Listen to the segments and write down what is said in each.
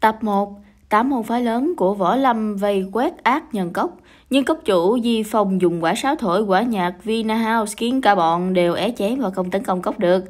Tập 1 Tám môn phái lớn của Võ Lâm vây quét ác nhân cốc, nhưng cốc chủ Di Phong dùng quả sáo thổi quả nhạc Vina House khiến cả bọn đều é chén và không tấn công cốc được.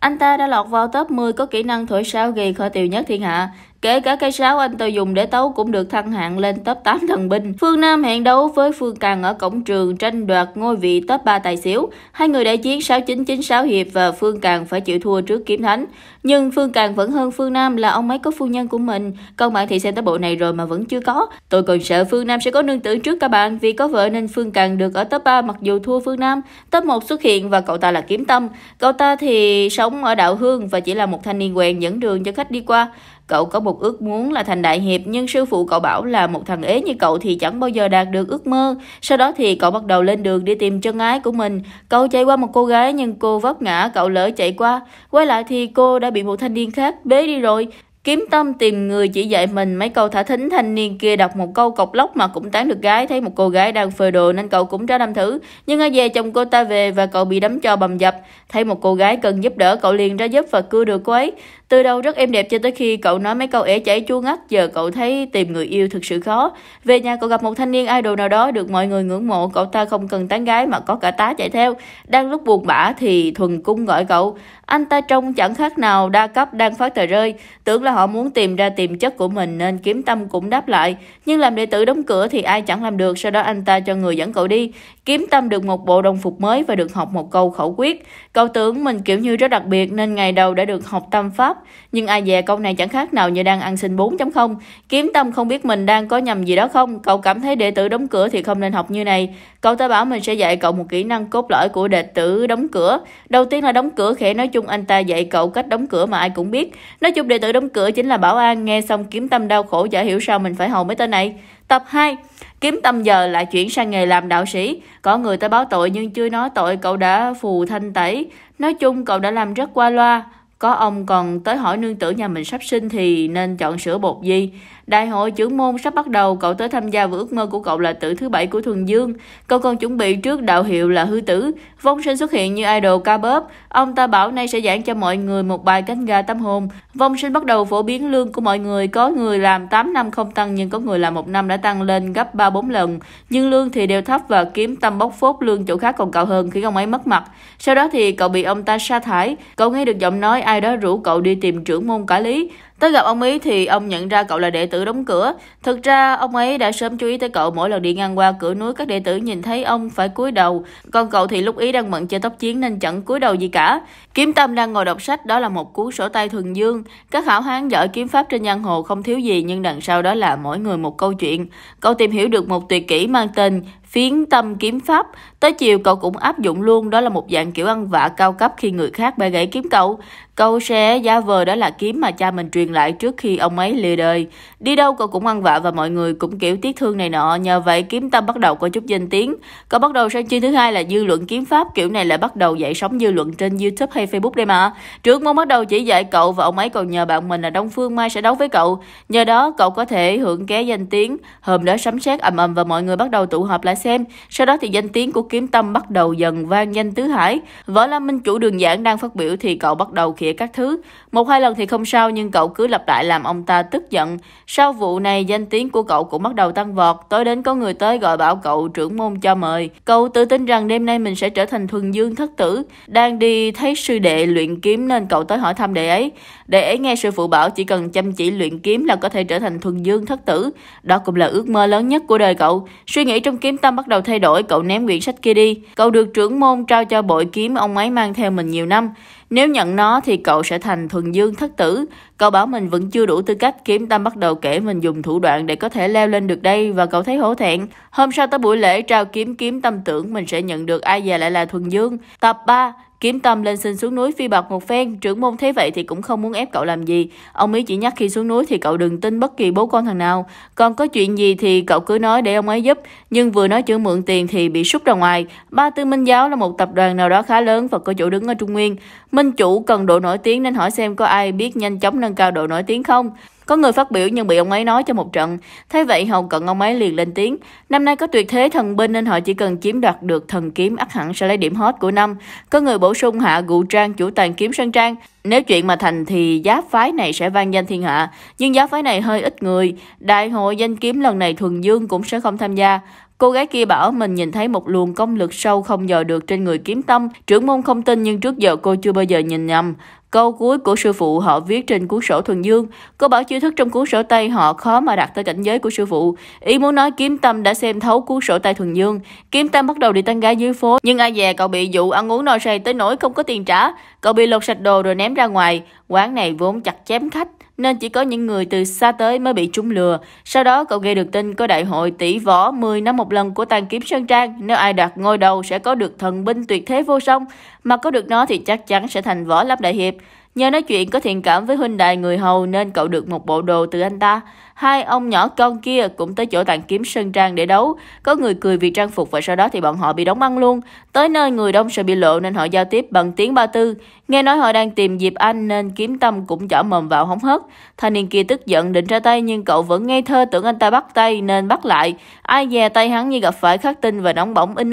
Anh ta đã lọt vào top 10 có kỹ năng thổi sáo ghi khởi tiểu nhất thiên hạ, Kể cả cây sáo anh tôi dùng để tấu cũng được thăng hạng lên top 8 thần binh. Phương Nam hẹn đấu với Phương Càng ở cổng trường tranh đoạt ngôi vị top 3 tài xỉu. Hai người đại chiến 6996 hiệp và Phương Càng phải chịu thua trước Kiếm Thánh. Nhưng Phương Càng vẫn hơn Phương Nam là ông ấy có phu nhân của mình. Còn bạn thì xem tới bộ này rồi mà vẫn chưa có. Tôi còn sợ Phương Nam sẽ có nương tử trước các bạn vì có vợ nên Phương Càng được ở top 3 mặc dù thua Phương Nam. Top 1 xuất hiện và cậu ta là Kiếm Tâm. Cậu ta thì sống ở đạo Hương và chỉ là một thanh niên quen dẫn đường cho khách đi qua. Cậu có một ước muốn là thành đại hiệp nhưng sư phụ cậu bảo là một thằng ế như cậu thì chẳng bao giờ đạt được ước mơ. Sau đó thì cậu bắt đầu lên đường đi tìm chân ái của mình. Cậu chạy qua một cô gái nhưng cô vấp ngã, cậu lỡ chạy qua. Quay lại thì cô đã bị một thanh niên khác bế đi rồi. Kiếm tâm tìm người chỉ dạy mình mấy câu thả thính thanh niên kia đọc một câu cọc lóc mà cũng tán được gái thấy một cô gái đang phơi đồ nên cậu cũng ra đâm thử. Nhưng ở về chồng cô ta về và cậu bị đấm cho bầm dập. Thấy một cô gái cần giúp đỡ cậu liền ra giúp và cưa được cô ấy. Từ đầu rất êm đẹp cho tới khi cậu nói mấy câu ế chảy chua ngắt, giờ cậu thấy tìm người yêu thực sự khó. Về nhà cậu gặp một thanh niên idol nào đó được mọi người ngưỡng mộ, cậu ta không cần tán gái mà có cả tá chạy theo. Đang lúc buồn bã thì Thuần Cung gọi cậu. Anh ta trông chẳng khác nào đa cấp đang phát tờ rơi. Tưởng là họ muốn tìm ra tiềm chất của mình nên kiếm tâm cũng đáp lại. Nhưng làm đệ tử đóng cửa thì ai chẳng làm được, sau đó anh ta cho người dẫn cậu đi. Kiếm tâm được một bộ đồng phục mới và được học một câu khẩu quyết. Cậu tưởng mình kiểu như rất đặc biệt nên ngày đầu đã được học tâm pháp pháp. Nhưng ai dè câu này chẳng khác nào như đang ăn xin 4.0. Kiếm tâm không biết mình đang có nhầm gì đó không. Cậu cảm thấy đệ tử đóng cửa thì không nên học như này. Cậu ta bảo mình sẽ dạy cậu một kỹ năng cốt lõi của đệ tử đóng cửa. Đầu tiên là đóng cửa khẽ nói chung anh ta dạy cậu cách đóng cửa mà ai cũng biết. Nói chung đệ tử đóng cửa chính là bảo an. Nghe xong kiếm tâm đau khổ chả hiểu sao mình phải hầu mấy tên này. Tập 2 Kiếm tâm giờ lại chuyển sang nghề làm đạo sĩ. Có người ta báo tội nhưng chưa nói tội cậu đã phù thanh tẩy. Nói chung cậu đã làm rất qua loa. Có ông còn tới hỏi nương tử nhà mình sắp sinh thì nên chọn sữa bột gì Đại hội trưởng môn sắp bắt đầu, cậu tới tham gia và ước mơ của cậu là tử thứ bảy của Thuần Dương. Cậu còn chuẩn bị trước đạo hiệu là hư tử. Vong sinh xuất hiện như idol ca bóp. Ông ta bảo nay sẽ giảng cho mọi người một bài cánh gà tâm hồn. Vong sinh bắt đầu phổ biến lương của mọi người. Có người làm 8 năm không tăng nhưng có người làm một năm đã tăng lên gấp 3-4 lần. Nhưng lương thì đều thấp và kiếm tâm bốc phốt lương chỗ khác còn cao hơn khiến ông ấy mất mặt. Sau đó thì cậu bị ông ta sa thải. Cậu nghe được giọng nói ai đó rủ cậu đi tìm trưởng môn cả lý. Tới gặp ông ấy thì ông nhận ra cậu là đệ tử đóng cửa. Thực ra ông ấy đã sớm chú ý tới cậu mỗi lần đi ngang qua cửa núi các đệ tử nhìn thấy ông phải cúi đầu. Còn cậu thì lúc ý đang bận chơi tóc chiến nên chẳng cúi đầu gì cả. Kiếm Tâm đang ngồi đọc sách đó là một cuốn sổ tay thuần dương. Các hảo hán giỏi kiếm pháp trên giang hồ không thiếu gì nhưng đằng sau đó là mỗi người một câu chuyện. Cậu tìm hiểu được một tuyệt kỹ mang tên phiến tâm kiếm pháp. Tới chiều cậu cũng áp dụng luôn, đó là một dạng kiểu ăn vạ cao cấp khi người khác bẻ gãy kiếm cậu. Cậu sẽ giả vờ đó là kiếm mà cha mình truyền lại trước khi ông ấy lìa đời. Đi đâu cậu cũng ăn vạ và mọi người cũng kiểu tiếc thương này nọ, nhờ vậy kiếm tâm bắt đầu có chút danh tiếng. Cậu bắt đầu sang chi thứ hai là dư luận kiếm pháp, kiểu này lại bắt đầu dậy sóng dư luận trên YouTube hay hay Facebook đây mà. Trước môn bắt đầu chỉ dạy cậu và ông ấy còn nhờ bạn mình là Đông Phương Mai sẽ đấu với cậu. Nhờ đó cậu có thể hưởng ké danh tiếng. Hôm đó sấm sét ầm ầm và mọi người bắt đầu tụ họp lại xem. Sau đó thì danh tiếng của Kiếm Tâm bắt đầu dần vang danh tứ hải. Võ Lâm Minh chủ đường giảng đang phát biểu thì cậu bắt đầu khỉa các thứ. Một hai lần thì không sao nhưng cậu cứ lặp lại làm ông ta tức giận. Sau vụ này danh tiếng của cậu cũng bắt đầu tăng vọt. Tối đến có người tới gọi bảo cậu trưởng môn cho mời. Cậu tự tin rằng đêm nay mình sẽ trở thành thuần dương thất tử. Đang đi thấy sư sư đệ luyện kiếm nên cậu tới hỏi thăm đệ ấy. Đệ ấy nghe sư phụ bảo chỉ cần chăm chỉ luyện kiếm là có thể trở thành thuần dương thất tử. Đó cũng là ước mơ lớn nhất của đời cậu. Suy nghĩ trong kiếm tâm bắt đầu thay đổi, cậu ném quyển sách kia đi. Cậu được trưởng môn trao cho bội kiếm ông ấy mang theo mình nhiều năm. Nếu nhận nó thì cậu sẽ thành thuần dương thất tử. Cậu bảo mình vẫn chưa đủ tư cách, kiếm tâm bắt đầu kể mình dùng thủ đoạn để có thể leo lên được đây và cậu thấy hổ thẹn. Hôm sau tới buổi lễ trao kiếm kiếm tâm tưởng mình sẽ nhận được ai già lại là thuần dương. Tập 3 Kiếm Tâm lên xin xuống núi phi bạc một phen, trưởng môn thấy vậy thì cũng không muốn ép cậu làm gì. Ông ấy chỉ nhắc khi xuống núi thì cậu đừng tin bất kỳ bố con thằng nào. Còn có chuyện gì thì cậu cứ nói để ông ấy giúp. Nhưng vừa nói chữ mượn tiền thì bị sút ra ngoài. Ba Tư Minh Giáo là một tập đoàn nào đó khá lớn và có chỗ đứng ở Trung Nguyên. Minh chủ cần độ nổi tiếng nên hỏi xem có ai biết nhanh chóng nâng cao độ nổi tiếng không. Có người phát biểu nhưng bị ông ấy nói cho một trận. Thế vậy hầu cận ông ấy liền lên tiếng. Năm nay có tuyệt thế thần binh nên họ chỉ cần chiếm đoạt được thần kiếm ắt hẳn sẽ lấy điểm hot của năm. Có người bổ sung hạ gụ trang chủ tàn kiếm sân trang. Nếu chuyện mà thành thì giáp phái này sẽ vang danh thiên hạ. Nhưng giáp phái này hơi ít người. Đại hội danh kiếm lần này thuần dương cũng sẽ không tham gia. Cô gái kia bảo mình nhìn thấy một luồng công lực sâu không dò được trên người kiếm tâm. Trưởng môn không tin nhưng trước giờ cô chưa bao giờ nhìn nhầm. Câu cuối của sư phụ họ viết trên cuốn sổ thuần dương. Cô bảo chiêu thức trong cuốn sổ Tây họ khó mà đạt tới cảnh giới của sư phụ. Ý muốn nói kiếm tâm đã xem thấu cuốn sổ Tây thuần dương. Kiếm tâm bắt đầu đi tăng ga dưới phố. Nhưng ai dè cậu bị dụ ăn uống no say tới nỗi không có tiền trả. Cậu bị lột sạch đồ rồi ném ra ngoài. Quán này vốn chặt chém khách nên chỉ có những người từ xa tới mới bị chúng lừa. Sau đó cậu nghe được tin có đại hội tỷ võ 10 năm một lần của tàn kiếm Sơn Trang. Nếu ai đoạt ngôi đầu sẽ có được thần binh tuyệt thế vô song, mà có được nó thì chắc chắn sẽ thành võ lâm đại hiệp. Nhờ nói chuyện có thiện cảm với huynh đại người hầu nên cậu được một bộ đồ từ anh ta. Hai ông nhỏ con kia cũng tới chỗ tàn kiếm sân Trang để đấu. Có người cười vì trang phục và sau đó thì bọn họ bị đóng băng luôn. Tới nơi người đông sợ bị lộ nên họ giao tiếp bằng tiếng ba tư. Nghe nói họ đang tìm dịp anh nên kiếm tâm cũng chở mồm vào hóng hớt. Thanh niên kia tức giận định ra tay nhưng cậu vẫn ngây thơ tưởng anh ta bắt tay nên bắt lại. Ai dè tay hắn như gặp phải khắc tinh và nóng bỏng in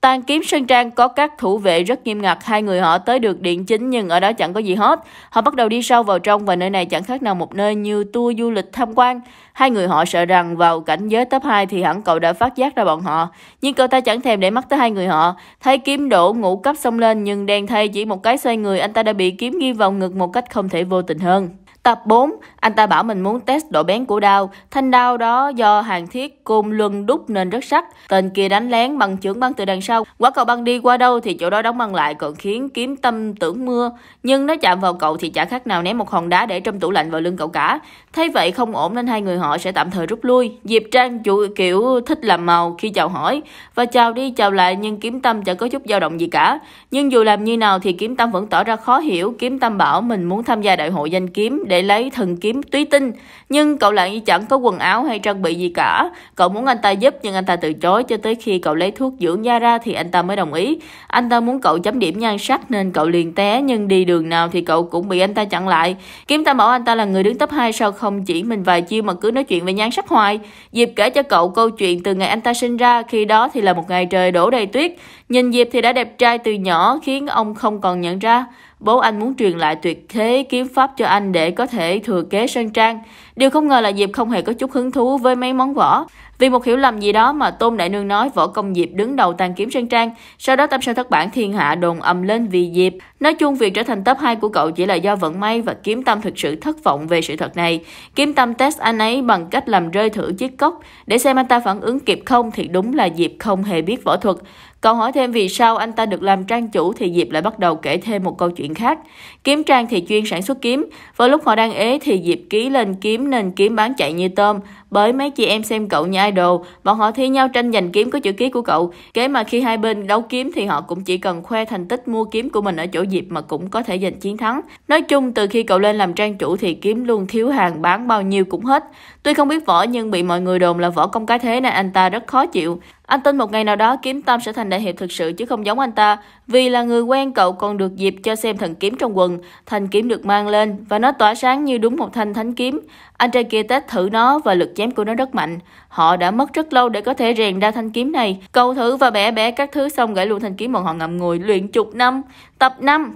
Tàn kiếm Sơn Trang có các thủ vệ rất nghiêm ngặt, hai người họ tới được điện chính nhưng ở đó chẳng có gì hết. Họ bắt đầu đi sâu vào trong và nơi này chẳng khác nào một nơi như tour du lịch tham quan. Hai người họ sợ rằng vào cảnh giới top 2 thì hẳn cậu đã phát giác ra bọn họ. Nhưng cậu ta chẳng thèm để mắt tới hai người họ. Thấy kiếm đổ ngũ cấp xông lên nhưng đen thay chỉ một cái xoay người anh ta đã bị kiếm ghi vào ngực một cách không thể vô tình hơn. Tập 4, anh ta bảo mình muốn test độ bén của đao. Thanh đao đó do hàng thiết côn luân đúc nên rất sắc. Tên kia đánh lén bằng chưởng băng từ đằng sau. Quả cầu băng đi qua đâu thì chỗ đó đóng băng lại còn khiến kiếm tâm tưởng mưa. Nhưng nó chạm vào cậu thì chả khác nào ném một hòn đá để trong tủ lạnh vào lưng cậu cả. Thấy vậy không ổn nên hai người họ sẽ tạm thời rút lui. Diệp Trang chủ kiểu thích làm màu khi chào hỏi và chào đi chào lại nhưng kiếm tâm chẳng có chút dao động gì cả. Nhưng dù làm như nào thì kiếm tâm vẫn tỏ ra khó hiểu. Kiếm tâm bảo mình muốn tham gia đại hội danh kiếm để lấy thần kiếm túy tinh, nhưng cậu lại chẳng có quần áo hay trang bị gì cả. Cậu muốn anh ta giúp nhưng anh ta từ chối cho tới khi cậu lấy thuốc dưỡng da ra thì anh ta mới đồng ý. Anh ta muốn cậu chấm điểm nhan sắc nên cậu liền té nhưng đi đường nào thì cậu cũng bị anh ta chặn lại. Kiếm ta bảo anh ta là người đứng top 2 sao không chỉ mình vài chiêu mà cứ nói chuyện về nhan sắc hoài. Diệp kể cho cậu câu chuyện từ ngày anh ta sinh ra, khi đó thì là một ngày trời đổ đầy tuyết. Nhìn Diệp thì đã đẹp trai từ nhỏ khiến ông không còn nhận ra. Bố anh muốn truyền lại tuyệt thế kiếm pháp cho anh để có thể thừa kế Sơn Trang. Điều không ngờ là Diệp không hề có chút hứng thú với mấy món võ. Vì một hiểu lầm gì đó mà Tôn Đại Nương nói võ công Diệp đứng đầu tàn kiếm Sơn Trang, sau đó tâm sao thất bản thiên hạ đồn ầm lên vì Diệp. Nói chung việc trở thành top 2 của cậu chỉ là do vận may và kiếm tâm thực sự thất vọng về sự thật này. Kiếm tâm test anh ấy bằng cách làm rơi thử chiếc cốc để xem anh ta phản ứng kịp không thì đúng là Diệp không hề biết võ thuật. Còn hỏi thêm vì sao anh ta được làm trang chủ thì Diệp lại bắt đầu kể thêm một câu chuyện khác. Kiếm trang thì chuyên sản xuất kiếm. Vào lúc họ đang ế thì Diệp ký lên kiếm nên kiếm bán chạy như tôm. Bởi mấy chị em xem cậu như idol, bọn họ thi nhau tranh giành kiếm có chữ ký của cậu. Kế mà khi hai bên đấu kiếm thì họ cũng chỉ cần khoe thành tích mua kiếm của mình ở chỗ dịp mà cũng có thể giành chiến thắng. Nói chung, từ khi cậu lên làm trang chủ thì kiếm luôn thiếu hàng bán bao nhiêu cũng hết. Tuy không biết võ nhưng bị mọi người đồn là võ công cái thế nên anh ta rất khó chịu. Anh tin một ngày nào đó kiếm Tam sẽ thành đại hiệp thực sự chứ không giống anh ta, vì là người quen cậu còn được dịp cho xem thần kiếm trong quần. Thanh kiếm được mang lên và nó tỏa sáng như đúng một thanh thánh kiếm. Anh trai kia test thử nó và lực chém của nó rất mạnh. Họ đã mất rất lâu để có thể rèn ra thanh kiếm này. Cầu thử và bẻ bẻ các thứ xong gãy luôn thanh kiếm bọn họ ngậm ngùi luyện chục năm, tập năm.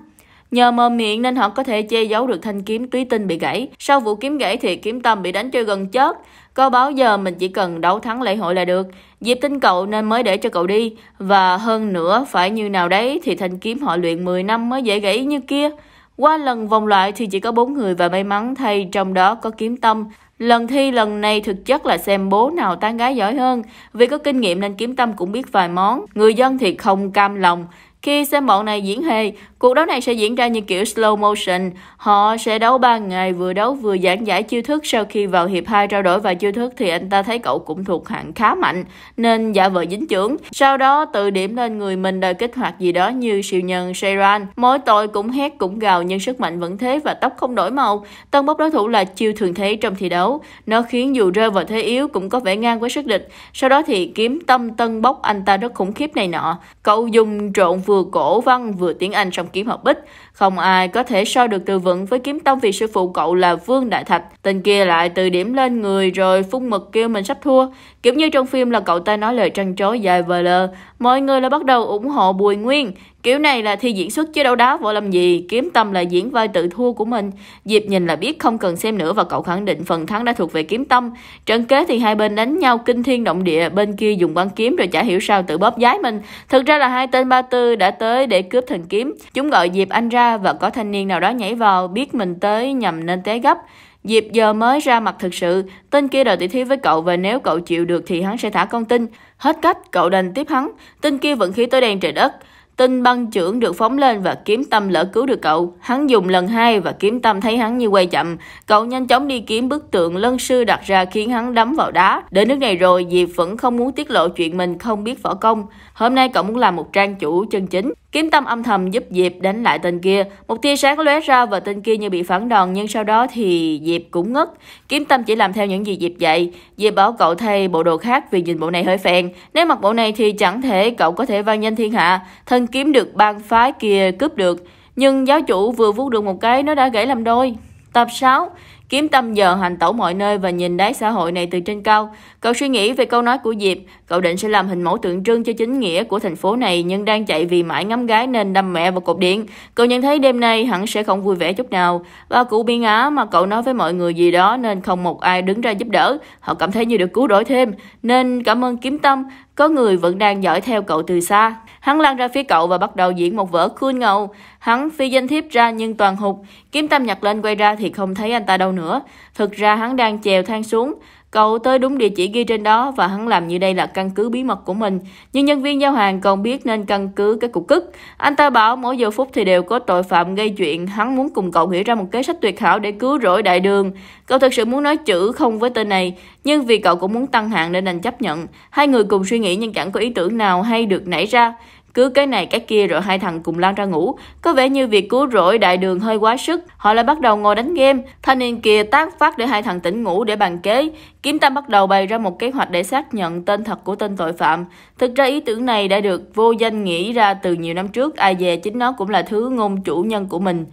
Nhờ mờ miệng nên họ có thể che giấu được thanh kiếm túy tinh bị gãy. Sau vụ kiếm gãy thì kiếm tâm bị đánh cho gần chết. Có báo giờ mình chỉ cần đấu thắng lễ hội là được. Diệp tin cậu nên mới để cho cậu đi. Và hơn nữa phải như nào đấy thì thanh kiếm họ luyện 10 năm mới dễ gãy như kia. Qua lần vòng loại thì chỉ có bốn người và may mắn thay trong đó có kiếm tâm. Lần thi lần này thực chất là xem bố nào tán gái giỏi hơn, vì có kinh nghiệm nên kiếm tâm cũng biết vài món. Người dân thì không cam lòng, khi xem bọn này diễn hề, cuộc đấu này sẽ diễn ra như kiểu slow motion. Họ sẽ đấu 3 ngày, vừa đấu vừa giảng giải chiêu thức. Sau khi vào hiệp 2 trao đổi vài chiêu thức thì anh ta thấy cậu cũng thuộc hạng khá mạnh, nên giả vờ dính chưởng. Sau đó tự điểm lên người mình đời kích hoạt gì đó như siêu nhân Seiran. Mỗi tội cũng hét cũng gào nhưng sức mạnh vẫn thế và tóc không đổi màu. Tân bốc đối thủ là chiêu thường thấy trong thi đấu. Nó khiến dù rơi vào thế yếu cũng có vẻ ngang với sức địch. Sau đó thì kiếm tâm tân bốc anh ta rất khủng khiếp này nọ. Cậu dùng trộn vừa vừa cổ văn vừa tiếng Anh trong kiếm học bích không ai có thể so được từ vựng với kiếm tông vì sư phụ cậu là Vương Đại Thạch. Tên kia lại từ điểm lên người rồi phun mực kêu mình sắp thua. Kiểu như trong phim là cậu ta nói lời trăn trối dài vờ lờ. Mọi người là bắt đầu ủng hộ Bùi Nguyên. Kiểu này là thi diễn xuất chứ đâu đá võ làm gì, kiếm tâm là diễn vai tự thua của mình. Diệp nhìn là biết không cần xem nữa và cậu khẳng định phần thắng đã thuộc về kiếm tâm. Trận kế thì hai bên đánh nhau kinh thiên động địa, bên kia dùng băng kiếm rồi chả hiểu sao tự bóp giái mình. Thực ra là hai tên ba tư đã tới để cướp thần kiếm. Chúng gọi Diệp anh ra và có thanh niên nào đó nhảy vào biết mình tới nhằm nên té gấp. Dịp giờ mới ra mặt thực sự, tên kia đòi tỉ thí với cậu và nếu cậu chịu được thì hắn sẽ thả con tin. Hết cách, cậu đành tiếp hắn. Tên kia vẫn khí tối đen trời đất. Tinh băng trưởng được phóng lên và kiếm tâm lỡ cứu được cậu. Hắn dùng lần hai và kiếm tâm thấy hắn như quay chậm. Cậu nhanh chóng đi kiếm bức tượng lân sư đặt ra khiến hắn đấm vào đá. Đến nước này rồi, Diệp vẫn không muốn tiết lộ chuyện mình không biết võ công. Hôm nay cậu muốn làm một trang chủ chân chính. Kiếm Tâm âm thầm giúp Diệp đánh lại tên kia. Một tia sáng lóe ra và tên kia như bị phản đòn nhưng sau đó thì Diệp cũng ngất. Kiếm Tâm chỉ làm theo những gì Diệp dạy. Diệp bảo cậu thay bộ đồ khác vì nhìn bộ này hơi phèn. Nếu mặc bộ này thì chẳng thể cậu có thể vang danh thiên hạ. Thân kiếm được bang phái kia cướp được. Nhưng giáo chủ vừa vuốt được một cái nó đã gãy làm đôi. Tập 6 Kiếm tâm giờ hành tẩu mọi nơi và nhìn đáy xã hội này từ trên cao. Cậu suy nghĩ về câu nói của Diệp, cậu định sẽ làm hình mẫu tượng trưng cho chính nghĩa của thành phố này nhưng đang chạy vì mãi ngắm gái nên đâm mẹ vào cột điện. Cậu nhận thấy đêm nay hẳn sẽ không vui vẻ chút nào. Và cụ biên á mà cậu nói với mọi người gì đó nên không một ai đứng ra giúp đỡ. Họ cảm thấy như được cứu rỗi thêm nên cảm ơn Kiếm Tâm có người vẫn đang dõi theo cậu từ xa. Hắn lan ra phía cậu và bắt đầu diễn một vở cool ngầu. Hắn phi danh thiếp ra nhưng toàn hụt. Kiếm tâm nhặt lên quay ra thì không thấy anh ta đâu nữa. Thực ra hắn đang chèo thang xuống. Cậu tới đúng địa chỉ ghi trên đó và hắn làm như đây là căn cứ bí mật của mình. Nhưng nhân viên giao hàng còn biết nên căn cứ cái cục cức. Anh ta bảo mỗi giờ phút thì đều có tội phạm gây chuyện. Hắn muốn cùng cậu nghĩ ra một kế sách tuyệt hảo để cứu rỗi đại đường. Cậu thật sự muốn nói chữ không với tên này. Nhưng vì cậu cũng muốn tăng hạng nên đành chấp nhận. Hai người cùng suy nghĩ nhưng chẳng có ý tưởng nào hay được nảy ra. Cứ cái này cái kia rồi hai thằng cùng lan ra ngủ. Có vẻ như việc cứu rỗi đại đường hơi quá sức. Họ lại bắt đầu ngồi đánh game. Thanh niên kia tác phát để hai thằng tỉnh ngủ để bàn kế. Kiếm Tam bắt đầu bày ra một kế hoạch để xác nhận tên thật của tên tội phạm. Thực ra ý tưởng này đã được vô danh nghĩ ra từ nhiều năm trước. Ai về chính nó cũng là thứ ngôn chủ nhân của mình.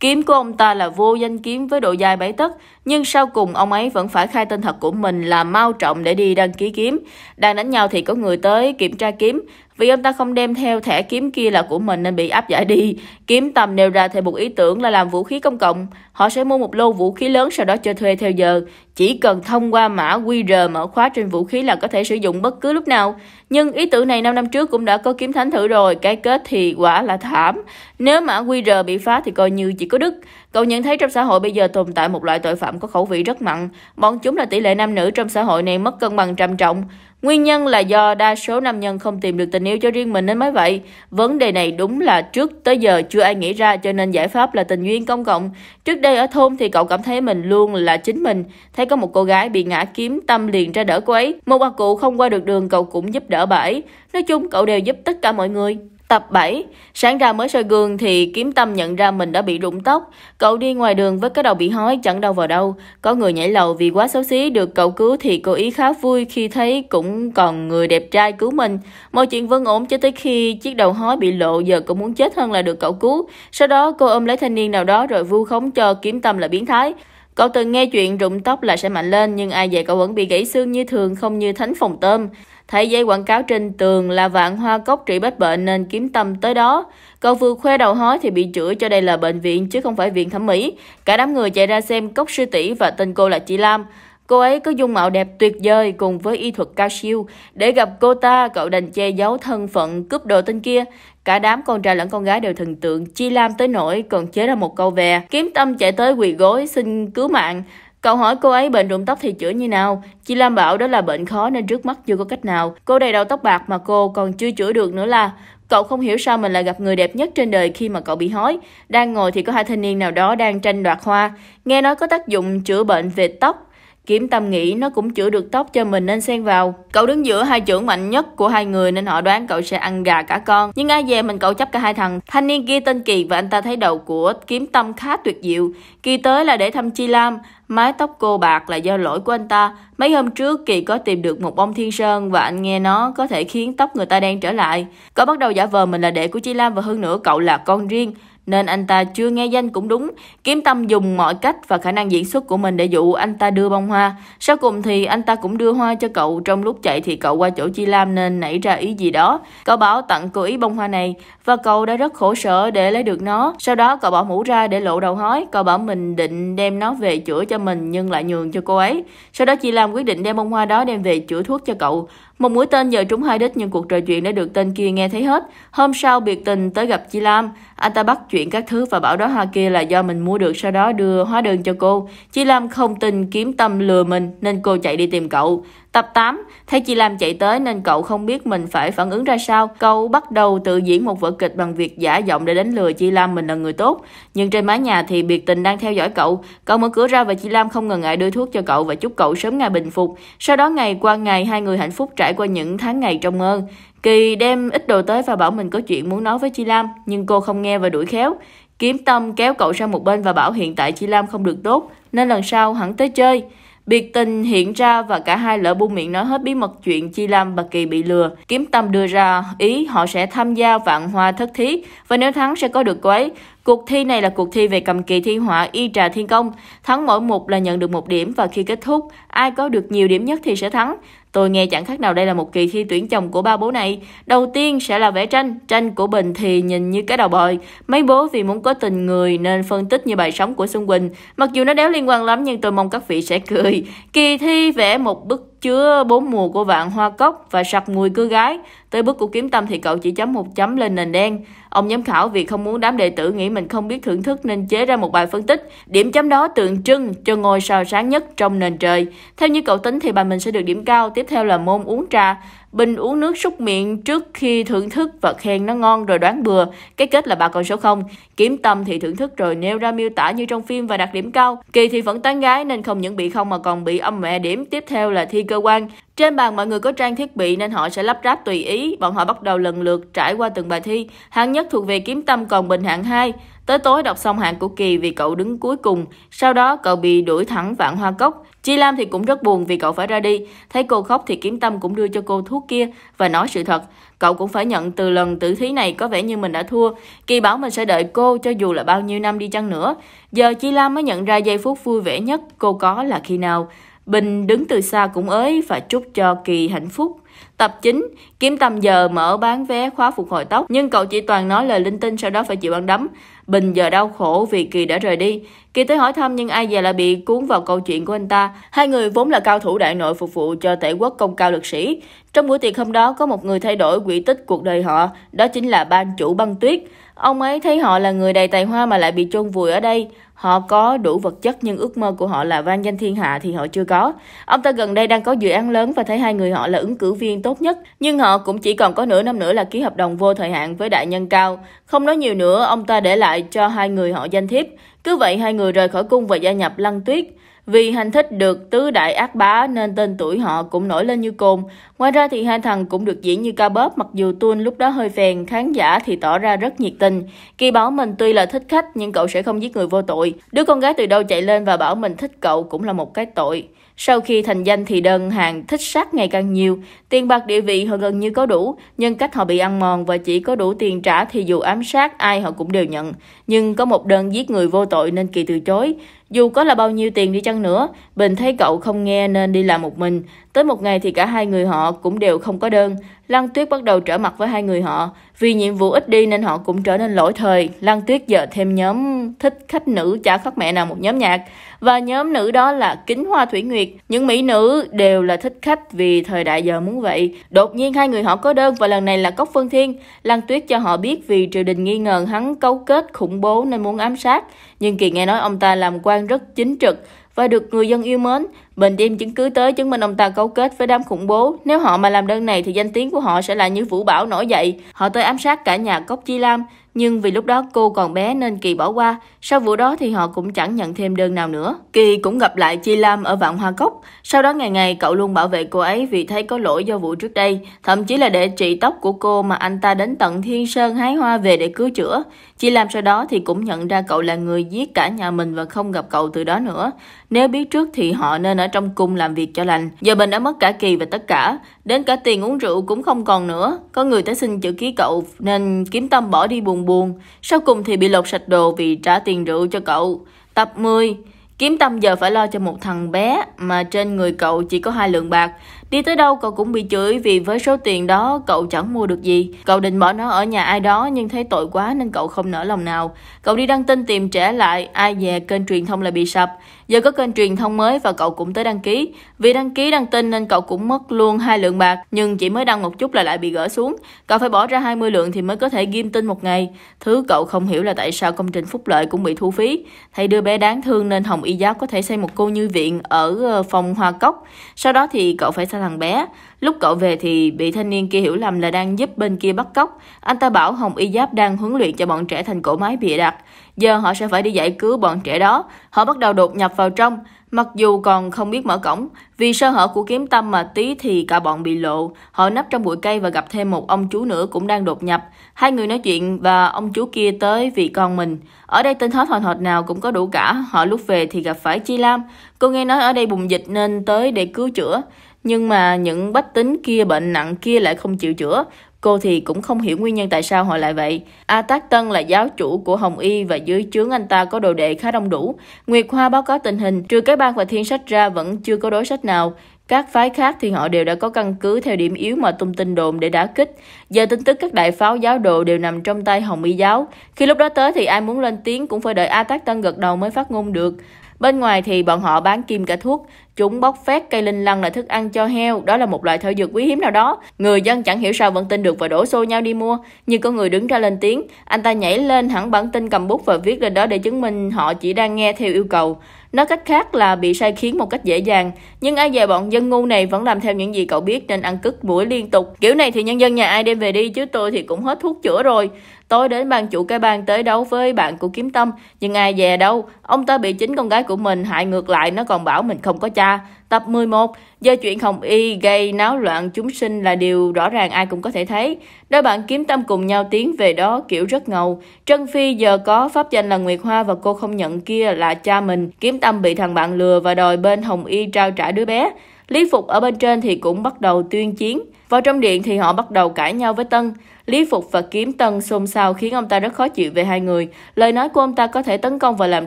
Kiếm của ông ta là vô danh kiếm với độ dài bảy tấc, nhưng sau cùng ông ấy vẫn phải khai tên thật của mình là Mao Trọng để đi đăng ký kiếm. Đang đánh nhau thì có người tới kiểm tra kiếm, vì ông ta không đem theo thẻ kiếm kia là của mình nên bị áp giải đi. Kiếm tầm nêu ra thêm một ý tưởng là làm vũ khí công cộng. Họ sẽ mua một lô vũ khí lớn sau đó cho thuê theo giờ. Chỉ cần thông qua mã QR mở khóa trên vũ khí là có thể sử dụng bất cứ lúc nào. Nhưng ý tưởng này 5 năm trước cũng đã có kiếm thánh thử rồi. Cái kết thì quả là thảm. Nếu mã QR bị phá thì coi như chỉ có Đức. Cậu nhận thấy trong xã hội bây giờ tồn tại một loại tội phạm có khẩu vị rất mặn. Bọn chúng là tỷ lệ nam nữ trong xã hội này mất cân bằng trầm trọng. Nguyên nhân là do đa số nam nhân không tìm được tình yêu cho riêng mình nên mới vậy. Vấn đề này đúng là trước tới giờ chưa ai nghĩ ra cho nên giải pháp là tình duyên công cộng. Trước đây ở thôn thì cậu cảm thấy mình luôn là chính mình. Thấy có một cô gái bị ngã kiếm tâm liền ra đỡ cô ấy. Một bà cụ không qua được đường cậu cũng giúp đỡ bà ấy. Nói chung cậu đều giúp tất cả mọi người. Tập 7, sáng ra mới soi gương thì kiếm tâm nhận ra mình đã bị rụng tóc. Cậu đi ngoài đường với cái đầu bị hói chẳng đâu vào đâu. Có người nhảy lầu vì quá xấu xí được cậu cứu thì cô ý khá vui khi thấy cũng còn người đẹp trai cứu mình. Mọi chuyện vẫn ổn cho tới khi chiếc đầu hói bị lộ giờ cũng muốn chết hơn là được cậu cứu. Sau đó cô ôm lấy thanh niên nào đó rồi vu khống cho kiếm tâm là biến thái. Cậu từng nghe chuyện rụng tóc là sẽ mạnh lên nhưng ai dạy cậu vẫn bị gãy xương như thường không như thánh phòng tôm. Thấy giấy quảng cáo trên tường là vạn hoa cốc trị bách bệnh nên kiếm tâm tới đó. cậu vừa khoe đầu hói thì bị chửi cho đây là bệnh viện chứ không phải viện thẩm mỹ. Cả đám người chạy ra xem cốc sư tỷ và tên cô là chị Lam. Cô ấy có dung mạo đẹp tuyệt vời cùng với y thuật cao siêu. Để gặp cô ta, cậu đành che giấu thân phận cướp đồ tên kia. Cả đám con trai lẫn con gái đều thần tượng Chi Lam tới nỗi còn chế ra một câu về Kiếm tâm chạy tới quỳ gối xin cứu mạng. Cậu hỏi cô ấy bệnh rụng tóc thì chữa như nào? Chị Lam bảo đó là bệnh khó nên trước mắt chưa có cách nào. Cô đầy đầu tóc bạc mà cô còn chưa chữa được nữa là... Cậu không hiểu sao mình lại gặp người đẹp nhất trên đời khi mà cậu bị hói. Đang ngồi thì có hai thanh niên nào đó đang tranh đoạt hoa. Nghe nói có tác dụng chữa bệnh về tóc. Kiếm tâm nghĩ nó cũng chữa được tóc cho mình nên xen vào. Cậu đứng giữa hai trưởng mạnh nhất của hai người nên họ đoán cậu sẽ ăn gà cả con. Nhưng ai về mình cậu chấp cả hai thằng. Thanh niên kia tên kỳ và anh ta thấy đầu của kiếm tâm khá tuyệt diệu. Kỳ tới là để thăm Chi Lam mái tóc cô bạc là do lỗi của anh ta. Mấy hôm trước Kỳ có tìm được một bông thiên sơn và anh nghe nó có thể khiến tóc người ta đen trở lại. Có bắt đầu giả vờ mình là đệ của Chi Lam và hơn nữa cậu là con riêng nên anh ta chưa nghe danh cũng đúng. Kiếm Tâm dùng mọi cách và khả năng diễn xuất của mình để dụ anh ta đưa bông hoa. Sau cùng thì anh ta cũng đưa hoa cho cậu. Trong lúc chạy thì cậu qua chỗ Chi Lam nên nảy ra ý gì đó. Cậu bảo tặng cô ý bông hoa này và cậu đã rất khổ sở để lấy được nó. Sau đó cậu bỏ mũ ra để lộ đầu hói. Cậu bảo mình định đem nó về chữa cho mình nhưng lại nhường cho cô ấy. Sau đó Chi Lam quyết định đem bông hoa đó đem về chữa thuốc cho cậu. Một mũi tên nhờ trúng hai đích nhưng cuộc trò chuyện đã được tên kia nghe thấy hết. Hôm sau biệt tình tới gặp chị Lam, anh ta bắt chuyện các thứ và bảo đó hoa kia là do mình mua được sau đó đưa hóa đơn cho cô. Chị Lam không tin kiếm tâm lừa mình nên cô chạy đi tìm cậu. Tập 8, thấy chị Lam chạy tới nên cậu không biết mình phải phản ứng ra sao. Cậu bắt đầu tự diễn một vở kịch bằng việc giả giọng để đánh lừa chị Lam mình là người tốt. Nhưng trên mái nhà thì biệt tình đang theo dõi cậu. Cậu mở cửa ra và chị Lam không ngần ngại đưa thuốc cho cậu và chúc cậu sớm ngày bình phục. Sau đó ngày qua ngày, hai người hạnh phúc trải qua những tháng ngày trong mơ. Kỳ đem ít đồ tới và bảo mình có chuyện muốn nói với chị Lam, nhưng cô không nghe và đuổi khéo. Kiếm Tâm kéo cậu sang một bên và bảo hiện tại chị Lam không được tốt, nên lần sau hẳn tới chơi. Biệt tình hiện ra và cả hai lỡ buông miệng nói hết bí mật chuyện Chi Lam và Kỳ bị lừa. Kiếm Tâm đưa ra ý họ sẽ tham gia vạn hoa thất thí và nếu thắng sẽ có được cô ấy. Cuộc thi này là cuộc thi về cầm kỳ thi họa y trà thiên công. Thắng mỗi một là nhận được một điểm và khi kết thúc, ai có được nhiều điểm nhất thì sẽ thắng. Tôi nghe chẳng khác nào đây là một kỳ thi tuyển chồng của ba bố này. Đầu tiên sẽ là vẽ tranh, tranh của Bình thì nhìn như cái đầu bòi. Mấy bố vì muốn có tình người nên phân tích như bài sống của Xuân Quỳnh. Mặc dù nó đéo liên quan lắm nhưng tôi mong các vị sẽ cười. Kỳ thi vẽ một bức chứa bốn mùa của vạn hoa cốc và sặc mùi cưa gái. Tới bước của kiếm tâm thì cậu chỉ chấm một chấm lên nền đen. Ông giám khảo vì không muốn đám đệ tử nghĩ mình không biết thưởng thức nên chế ra một bài phân tích. Điểm chấm đó tượng trưng cho ngôi sao sáng nhất trong nền trời. Theo như cậu tính thì bài mình sẽ được điểm cao. Tiếp theo là môn uống trà. Bình uống nước súc miệng trước khi thưởng thức và khen nó ngon rồi đoán bừa. Cái kết là bà con số không. Kiếm tâm thì thưởng thức rồi nêu ra miêu tả như trong phim và đạt điểm cao. Kỳ thì vẫn tán gái nên không những bị không mà còn bị âm mẹ điểm. Tiếp theo là thi cơ quan. Trên bàn mọi người có trang thiết bị nên họ sẽ lắp ráp tùy ý. Bọn họ bắt đầu lần lượt trải qua từng bài thi. Hạng nhất thuộc về kiếm tâm còn Bình hạng 2. Tới tối đọc xong hạng của Kỳ vì cậu đứng cuối cùng, sau đó cậu bị đuổi thẳng vạn hoa cốc. Chi Lam thì cũng rất buồn vì cậu phải ra đi. Thấy cô khóc thì Kiếm Tâm cũng đưa cho cô thuốc kia và nói sự thật. Cậu cũng phải nhận từ lần tử thí này có vẻ như mình đã thua. Kỳ bảo mình sẽ đợi cô cho dù là bao nhiêu năm đi chăng nữa. Giờ Chi Lam mới nhận ra giây phút vui vẻ nhất cô có là khi nào. Bình đứng từ xa cũng ới và chúc cho Kỳ hạnh phúc. Tập 9, Kiếm Tâm giờ mở bán vé khóa phục hồi tóc, nhưng cậu chỉ toàn nói lời linh tinh sau đó phải chịu ăn đấm. Bình giờ đau khổ vì Kỳ đã rời đi. Kỳ tới hỏi thăm nhưng ai dè lại bị cuốn vào câu chuyện của anh ta. Hai người vốn là cao thủ đại nội phục vụ cho tể quốc công cao lực sĩ. Trong buổi tiệc hôm đó có một người thay đổi quỹ tích cuộc đời họ, đó chính là ban chủ băng tuyết. Ông ấy thấy họ là người đầy tài hoa mà lại bị chôn vùi ở đây. Họ có đủ vật chất nhưng ước mơ của họ là vang danh thiên hạ thì họ chưa có. Ông ta gần đây đang có dự án lớn và thấy hai người họ là ứng cử viên tốt nhất. Nhưng họ cũng chỉ còn có nửa năm nữa là ký hợp đồng vô thời hạn với đại nhân cao. Không nói nhiều nữa, ông ta để lại cho hai người họ danh thiếp. Cứ vậy hai người rời khỏi cung và gia nhập lăng tuyết. Vì hành thích được tứ đại ác bá nên tên tuổi họ cũng nổi lên như cồn. Ngoài ra thì hai thằng cũng được diễn như ca bóp mặc dù Tuân lúc đó hơi phèn, khán giả thì tỏ ra rất nhiệt tình. Kỳ bảo mình tuy là thích khách nhưng cậu sẽ không giết người vô tội. Đứa con gái từ đâu chạy lên và bảo mình thích cậu cũng là một cái tội. Sau khi thành danh thì đơn hàng thích sát ngày càng nhiều, tiền bạc địa vị họ gần như có đủ, nhân cách họ bị ăn mòn và chỉ có đủ tiền trả thì dù ám sát ai họ cũng đều nhận. Nhưng có một đơn giết người vô tội nên Kỳ từ chối. Dù có là bao nhiêu tiền đi chăng nữa, Bình thấy cậu không nghe nên đi làm một mình. Tới một ngày thì cả hai người họ cũng đều không có đơn. Lăng Tuyết bắt đầu trở mặt với hai người họ. Vì nhiệm vụ ít đi nên họ cũng trở nên lỗi thời. Lăng Tuyết giờ thêm nhóm thích khách nữ chả khác mẹ nào một nhóm nhạc. Và nhóm nữ đó là Kính Hoa Thủy Nguyệt. Những mỹ nữ đều là thích khách vì thời đại giờ muốn vậy. Đột nhiên hai người họ có đơn và lần này là Cốc phương Thiên. Lăng Tuyết cho họ biết vì triều đình nghi ngờ hắn cấu kết khủng bố nên muốn ám sát. Nhưng Kỳ nghe nói ông ta làm qua quan rất chính trực và được người dân yêu mến. Bình đem chứng cứ tới chứng minh ông ta cấu kết với đám khủng bố. Nếu họ mà làm đơn này thì danh tiếng của họ sẽ là như vũ bão nổi dậy. Họ tới ám sát cả nhà Cốc Chi Lam. Nhưng vì lúc đó cô còn bé nên Kỳ bỏ qua, sau vụ đó thì họ cũng chẳng nhận thêm đơn nào nữa. Kỳ cũng gặp lại Chi Lam ở Vạn Hoa Cốc, sau đó ngày ngày cậu luôn bảo vệ cô ấy vì thấy có lỗi do vụ trước đây, thậm chí là để trị tóc của cô mà anh ta đến tận Thiên Sơn hái hoa về để cứu chữa. Chi Lam sau đó thì cũng nhận ra cậu là người giết cả nhà mình và không gặp cậu từ đó nữa. Nếu biết trước thì họ nên ở trong cung làm việc cho lành. Giờ mình đã mất cả Kỳ và tất cả, đến cả tiền uống rượu cũng không còn nữa. Có người tới xin chữ ký cậu nên kiếm tâm bỏ đi buồn buồn, Sau cùng thì bị lột sạch đồ vì trả tiền rượu cho cậu. Tập 10 Kiếm tâm giờ phải lo cho một thằng bé mà trên người cậu chỉ có hai lượng bạc. Đi tới đâu cậu cũng bị chửi vì với số tiền đó cậu chẳng mua được gì. Cậu định bỏ nó ở nhà ai đó nhưng thấy tội quá nên cậu không nỡ lòng nào. Cậu đi đăng tin tìm trẻ lại, ai về kênh truyền thông lại bị sập. Giờ có kênh truyền thông mới và cậu cũng tới đăng ký. Vì đăng ký đăng tin nên cậu cũng mất luôn hai lượng bạc nhưng chỉ mới đăng một chút là lại bị gỡ xuống. Cậu phải bỏ ra 20 lượng thì mới có thể ghim tin một ngày. Thứ cậu không hiểu là tại sao công trình phúc lợi cũng bị thu phí. Thầy đưa bé đáng thương nên Hồng Y Giáo có thể xây một cô như viện ở ờ, phòng hoa Cốc. Sau đó thì cậu phải cho thằng bé. Lúc cậu về thì bị thanh niên kia hiểu lầm là đang giúp bên kia bắt cóc. Anh ta bảo Hồng Y Giáp đang huấn luyện cho bọn trẻ thành cổ máy bịa đặt. Giờ họ sẽ phải đi giải cứu bọn trẻ đó. Họ bắt đầu đột nhập vào trong. Mặc dù còn không biết mở cổng, vì sơ hở của kiếm tâm mà tí thì cả bọn bị lộ. Họ nấp trong bụi cây và gặp thêm một ông chú nữa cũng đang đột nhập. Hai người nói chuyện và ông chú kia tới vì con mình. Ở đây tên hết hòn hột nào cũng có đủ cả. Họ lúc về thì gặp phải Chi Lam. Cô nghe nói ở đây bùng dịch nên tới để cứu chữa. Nhưng mà những bách tính kia bệnh nặng kia lại không chịu chữa, cô thì cũng không hiểu nguyên nhân tại sao họ lại vậy. A Tác Tân là giáo chủ của Hồng Y và dưới chướng anh ta có đồ đệ khá đông đủ. Nguyệt Hoa báo cáo tình hình, trừ cái ban và thiên sách ra vẫn chưa có đối sách nào. Các phái khác thì họ đều đã có căn cứ theo điểm yếu mà tung tin đồn để đá kích. Giờ tin tức các đại pháo giáo đồ đều nằm trong tay Hồng Y giáo. Khi lúc đó tới thì ai muốn lên tiếng cũng phải đợi A Tác Tân gật đầu mới phát ngôn được. Bên ngoài thì bọn họ bán kim cả thuốc, chúng bóc phét cây linh lăng là thức ăn cho heo, đó là một loại thảo dược quý hiếm nào đó. Người dân chẳng hiểu sao vẫn tin được và đổ xô nhau đi mua. Nhưng có người đứng ra lên tiếng, anh ta nhảy lên hẳn bản tin cầm bút và viết lên đó để chứng minh họ chỉ đang nghe theo yêu cầu. Nói cách khác là bị sai khiến một cách dễ dàng. Nhưng ai dè bọn dân ngu này vẫn làm theo những gì cậu biết nên ăn cứt mũi liên tục. Kiểu này thì nhân dân nhà ai đem về đi chứ tôi thì cũng hết thuốc chữa rồi. Tối đến ban chủ cái bang tới đấu với bạn của Kiếm Tâm, nhưng ai về đâu, ông ta bị chính con gái của mình hại ngược lại nó còn bảo mình không có cha. Tập 11, do chuyện Hồng Y gây náo loạn chúng sinh là điều rõ ràng ai cũng có thể thấy. Đôi bạn Kiếm Tâm cùng nhau tiến về đó kiểu rất ngầu. Trân Phi giờ có pháp danh là Nguyệt Hoa và cô không nhận kia là cha mình. Kiếm Tâm bị thằng bạn lừa và đòi bên Hồng Y trao trả đứa bé. Lý Phục ở bên trên thì cũng bắt đầu tuyên chiến. Vào trong điện thì họ bắt đầu cãi nhau với Tân. Lý Phục và Kiếm Tân xôn xao khiến ông ta rất khó chịu về hai người. Lời nói của ông ta có thể tấn công và làm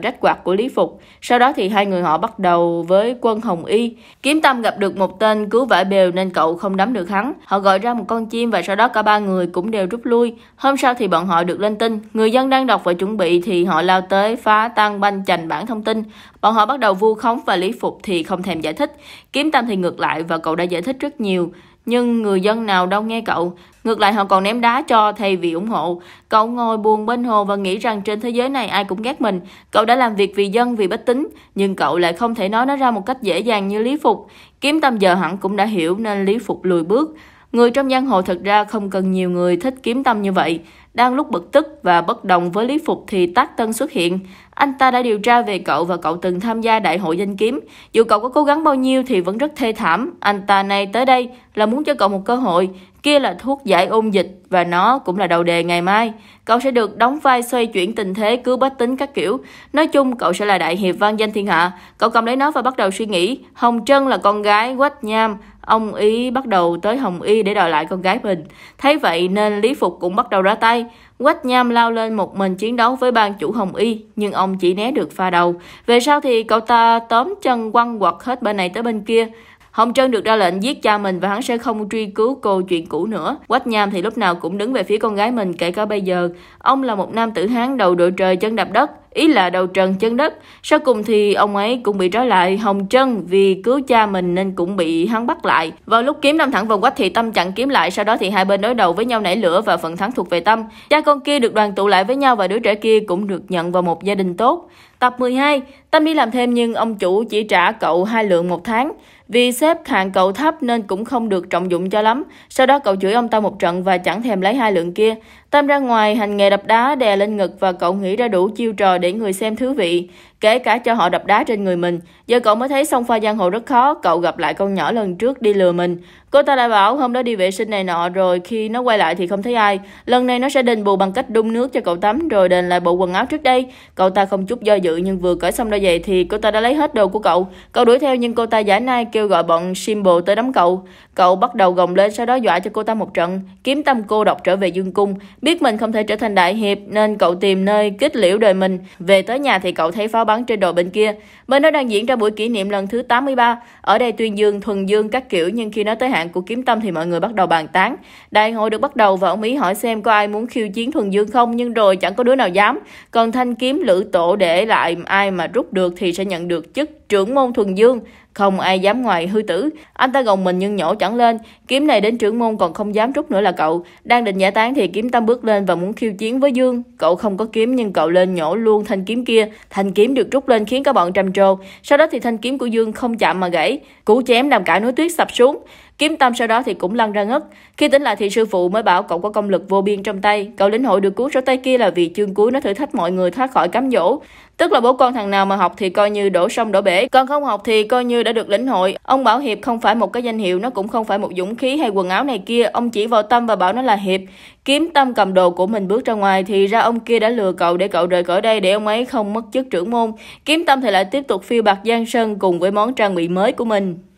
rách quạt của Lý Phục. Sau đó thì hai người họ bắt đầu với quân Hồng Y. Kiếm Tâm gặp được một tên cứu vải bèo nên cậu không đắm được hắn. Họ gọi ra một con chim và sau đó cả ba người cũng đều rút lui. Hôm sau thì bọn họ được lên tin. Người dân đang đọc và chuẩn bị thì họ lao tới phá tan banh chành bản thông tin. Bọn họ bắt đầu vu khống và Lý Phục thì không thèm giải thích. Kiếm Tâm thì ngược lại và cậu đã giải thích rất nhiều nhưng người dân nào đâu nghe cậu. Ngược lại họ còn ném đá cho thay vì ủng hộ. Cậu ngồi buồn bên hồ và nghĩ rằng trên thế giới này ai cũng ghét mình. Cậu đã làm việc vì dân, vì bất tính, nhưng cậu lại không thể nói nó ra một cách dễ dàng như Lý Phục. Kiếm tâm giờ hẳn cũng đã hiểu nên Lý Phục lùi bước. Người trong giang hồ thật ra không cần nhiều người thích kiếm tâm như vậy. Đang lúc bực tức và bất đồng với Lý Phục thì Tác Tân xuất hiện. Anh ta đã điều tra về cậu và cậu từng tham gia đại hội danh kiếm. Dù cậu có cố gắng bao nhiêu thì vẫn rất thê thảm. Anh ta này tới đây là muốn cho cậu một cơ hội. Kia là thuốc giải ôn dịch và nó cũng là đầu đề ngày mai. Cậu sẽ được đóng vai xoay chuyển tình thế cứu bách tính các kiểu. Nói chung cậu sẽ là đại hiệp vang danh thiên hạ. Cậu cầm lấy nó và bắt đầu suy nghĩ. Hồng Trân là con gái Quách Nham. Ông ý bắt đầu tới Hồng Y để đòi lại con gái mình. Thấy vậy nên Lý Phục cũng bắt đầu ra tay. Quách Nham lao lên một mình chiến đấu với ban chủ Hồng Y, nhưng ông chỉ né được pha đầu. Về sau thì cậu ta tóm chân quăng quật hết bên này tới bên kia. Hồng Trân được ra lệnh giết cha mình và hắn sẽ không truy cứu cô chuyện cũ nữa. Quách Nham thì lúc nào cũng đứng về phía con gái mình kể cả bây giờ. Ông là một nam tử hán đầu đội trời chân đạp đất, ý là đầu trần chân đất. Sau cùng thì ông ấy cũng bị trói lại Hồng Trân vì cứu cha mình nên cũng bị hắn bắt lại. Vào lúc kiếm đâm thẳng vào Quách thì Tâm chặn kiếm lại, sau đó thì hai bên đối đầu với nhau nảy lửa và phần thắng thuộc về Tâm. Cha con kia được đoàn tụ lại với nhau và đứa trẻ kia cũng được nhận vào một gia đình tốt. Tập 12, Tâm đi làm thêm nhưng ông chủ chỉ trả cậu hai lượng một tháng. Vì xếp hạng cậu thấp nên cũng không được trọng dụng cho lắm. Sau đó cậu chửi ông ta một trận và chẳng thèm lấy hai lượng kia. Tâm ra ngoài, hành nghề đập đá đè lên ngực và cậu nghĩ ra đủ chiêu trò để người xem thú vị, kể cả cho họ đập đá trên người mình. Giờ cậu mới thấy song pha giang hồ rất khó, cậu gặp lại con nhỏ lần trước đi lừa mình. Cô ta đã bảo hôm đó đi vệ sinh này nọ rồi khi nó quay lại thì không thấy ai. Lần này nó sẽ đền bù bằng cách đun nước cho cậu tắm rồi đền lại bộ quần áo trước đây. Cậu ta không chút do dự nhưng vừa cởi xong đôi giày thì cô ta đã lấy hết đồ của cậu. Cậu đuổi theo nhưng cô ta giả nai kêu gọi bọn Simbo tới đấm cậu. Cậu bắt đầu gồng lên sau đó dọa cho cô ta một trận, kiếm tâm cô độc trở về dương cung. Biết mình không thể trở thành đại hiệp nên cậu tìm nơi kết liễu đời mình. Về tới nhà thì cậu thấy pháo bắn trên đồi bên kia. Bên đó đang diễn ra buổi kỷ niệm lần thứ 83. Ở đây tuyên dương, thuần dương các kiểu nhưng khi nói tới hạn của kiếm tâm thì mọi người bắt đầu bàn tán. Đại hội được bắt đầu và ông Ý hỏi xem có ai muốn khiêu chiến thuần dương không nhưng rồi chẳng có đứa nào dám. Còn thanh kiếm lữ tổ để lại ai mà rút được thì sẽ nhận được chức trưởng môn thuần dương không ai dám ngoài hư tử, anh ta gồng mình nhưng nhổ chẳng lên, kiếm này đến trưởng môn còn không dám rút nữa là cậu. Đang định giải tán thì kiếm tâm bước lên và muốn khiêu chiến với Dương. Cậu không có kiếm nhưng cậu lên nhổ luôn thanh kiếm kia. Thanh kiếm được rút lên khiến cả bọn trầm trồ. Sau đó thì thanh kiếm của Dương không chạm mà gãy, cú chém làm cả núi tuyết sập xuống. Kiếm Tâm sau đó thì cũng lăn ra ngất. Khi tỉnh lại thì sư phụ mới bảo cậu có công lực vô biên trong tay. Cậu lĩnh hội được cuốn sổ tay kia là vì chương cuối nó thử thách mọi người thoát khỏi cám dỗ. Tức là bố con thằng nào mà học thì coi như đổ sông đổ bể, còn không học thì coi như đã được lĩnh hội. Ông bảo hiệp không phải một cái danh hiệu, nó cũng không phải một dũng khí hay quần áo này kia. Ông chỉ vào Tâm và bảo nó là hiệp. Kiếm Tâm cầm đồ của mình bước ra ngoài thì ra ông kia đã lừa cậu để cậu rời khỏi đây để ông ấy không mất chức trưởng môn. Kiếm Tâm thì lại tiếp tục phiêu bạc Giang Sơn cùng với món trang bị mới của mình.